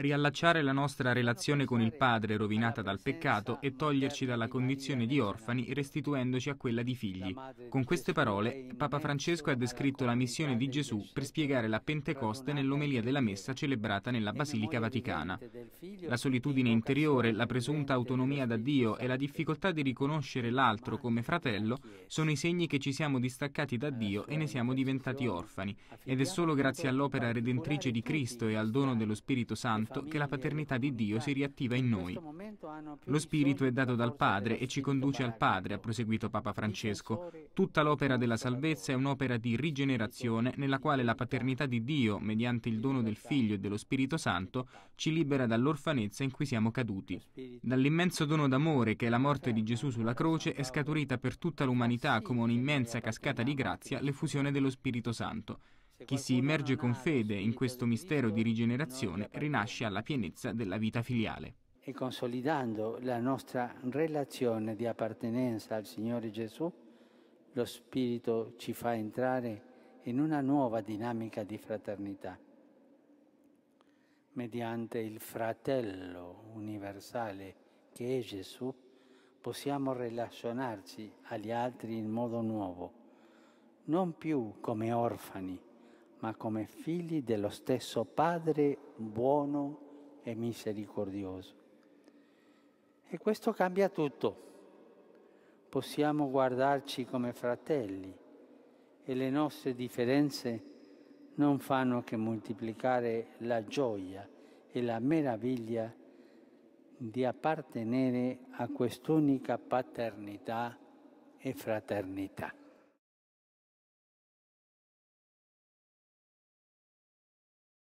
riallacciare la nostra relazione con il Padre rovinata dal peccato e toglierci dalla condizione di orfani restituendoci a quella di figli. Con queste parole Papa Francesco ha descritto la missione di Gesù per spiegare la Pentecoste nell'omelia della messa celebrata nella Basilica Vaticana. La solitudine interiore, la presunta autonomia da Dio e la difficoltà di riconoscere l'altro come fratello sono i segni che ci siamo distaccati da Dio e ne siamo diventati orfani ed è solo grazie all'opera redentrice di Cristo e al dono dello Spirito Santo tanto che la paternità di Dio si riattiva in noi. Lo Spirito è dato dal Padre e ci conduce al Padre, ha proseguito Papa Francesco. Tutta l'opera della salvezza è un'opera di rigenerazione nella quale la paternità di Dio, mediante il dono del Figlio e dello Spirito Santo, ci libera dall'orfanezza in cui siamo caduti. Dall'immenso dono d'amore che è la morte di Gesù sulla croce è scaturita per tutta l'umanità come un'immensa cascata di grazia l'effusione dello Spirito Santo. Chi si immerge con fede in questo mistero di rigenerazione rinasce alla pienezza della vita filiale. E consolidando la nostra relazione di appartenenza al Signore Gesù, lo Spirito ci fa entrare in una nuova dinamica di fraternità, mediante il fratello universale che è Gesù, possiamo relazionarci agli altri in modo nuovo, non più come orfani, ma come figli dello stesso Padre buono e misericordioso. E questo cambia tutto. Possiamo guardarci come fratelli e le nostre differenze non fanno che moltiplicare la gioia e la meraviglia di appartenere a quest'unica paternità e fraternità.